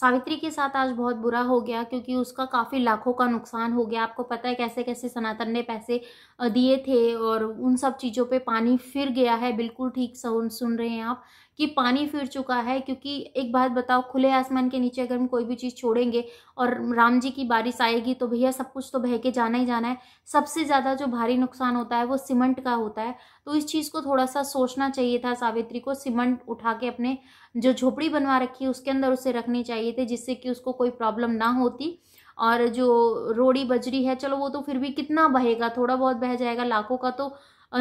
सावित्री के साथ आज बहुत बुरा हो गया क्योंकि उसका काफ़ी लाखों का नुकसान हो गया आपको पता है कैसे कैसे सनातन ने पैसे दिए थे और उन सब चीज़ों पे पानी फिर गया है बिल्कुल ठीक सुन सुन रहे हैं आप कि पानी फिर चुका है क्योंकि एक बात बताओ खुले आसमान के नीचे अगर हम कोई भी चीज़ छोड़ेंगे और राम जी की बारिश आएगी तो भैया सब कुछ तो बह के जाना ही जाना है सबसे ज़्यादा जो भारी नुकसान होता है वो सीमेंट का होता है तो इस चीज़ को थोड़ा सा सोचना चाहिए था सावित्री को सीमेंट उठा के अपने जो झोपड़ी बनवा रखी है उसके अंदर उसे रखनी चाहिए थी जिससे कि उसको कोई प्रॉब्लम ना होती और जो रोड़ी बजरी है चलो वो तो फिर भी कितना बहेगा थोड़ा बहुत बह जाएगा लाखों का तो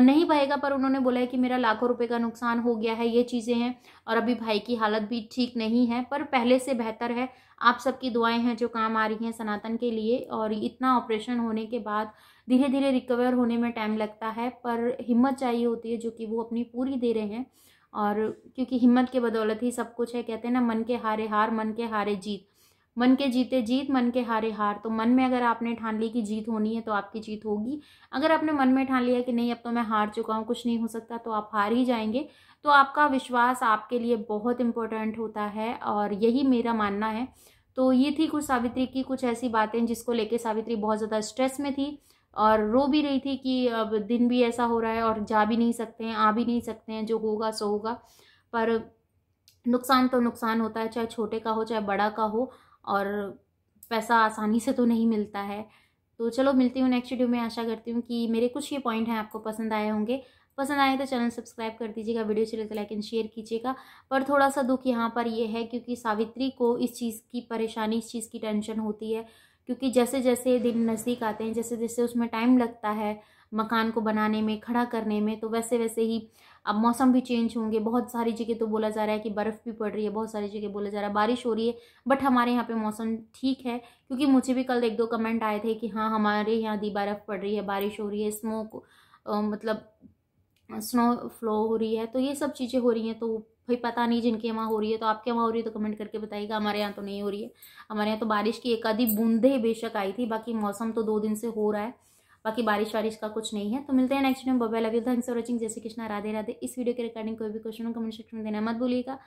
नहीं बहेगा पर उन्होंने बोला है कि मेरा लाखों रुपए का नुकसान हो गया है ये चीज़ें हैं और अभी भाई की हालत भी ठीक नहीं है पर पहले से बेहतर है आप सबकी दुआएं हैं जो काम आ रही हैं सनातन के लिए और इतना ऑपरेशन होने के बाद धीरे धीरे रिकवर होने में टाइम लगता है पर हिम्मत चाहिए होती है जो कि वो अपनी पूरी दे रहे हैं और क्योंकि हिम्मत के बदौलत ही सब कुछ है कहते हैं ना मन के हारे हार मन के हारे जीत मन के जीते जीत मन के हारे हार तो मन में अगर आपने ठान ली कि जीत होनी है तो आपकी जीत होगी अगर आपने मन में ठान लिया कि नहीं अब तो मैं हार चुका हूँ कुछ नहीं हो सकता तो आप हार ही जाएंगे तो आपका विश्वास आपके लिए बहुत इम्पोर्टेंट होता है और यही मेरा मानना है तो ये थी कुछ सावित्री की कुछ ऐसी बातें जिसको लेके सावित्री बहुत ज़्यादा स्ट्रेस में थी और रो भी रही थी कि अब दिन भी ऐसा हो रहा है और जा भी नहीं सकते हैं आ भी नहीं सकते हैं जो होगा सो होगा पर नुकसान तो नुकसान होता है चाहे छोटे का हो चाहे बड़ा का हो और पैसा आसानी से तो नहीं मिलता है तो चलो मिलती हूँ नेक्स्ट वीडियो में आशा करती हूँ कि मेरे कुछ ये पॉइंट हैं आपको पसंद आए होंगे पसंद आए तो चैनल सब्सक्राइब कर दीजिएगा वीडियो चले तो लाइक एंड शेयर कीजिएगा पर थोड़ा सा दुख यहाँ पर ये है क्योंकि सावित्री को इस चीज़ की परेशानी इस चीज़ की टेंशन होती है क्योंकि जैसे जैसे दिन नज़दीक आते हैं जैसे जैसे उसमें टाइम लगता है मकान को बनाने में खड़ा करने में तो वैसे वैसे ही अब मौसम भी चेंज होंगे बहुत सारी जगह तो बोला जा रहा है कि बर्फ़ भी पड़ रही है बहुत सारी जगह बोला जा रहा है बारिश हो रही है बट हमारे यहाँ पे मौसम ठीक है क्योंकि मुझे भी कल एक दो कमेंट आए थे कि हाँ हमारे यहाँ दी बर्फ़ पड़ रही है बारिश हो रही है स्मोक मतलब स्नो फ्लो हो रही है तो ये सब चीज़ें हो रही हैं तो भाई पता नहीं जिनके यहाँ हो रही है तो आपके यहाँ हो रही है तो कमेंट करके बताइएगा हमारे यहाँ तो नहीं हो रही है हमारे यहाँ तो बारिश की एक आधी बूंदे बेशक आई थी बाकी मौसम तो दो दिन से हो रहा है बाकी बारिश वारिश का कुछ नहीं है तो मिलते हैं next time bye bye love you thanks for watching जैसे कृष्णा राधे राधे इस वीडियो के रिकॉर्डिंग कोई भी क्वेश्चन हो कमेंट सेक्शन में देना मत भूलिएगा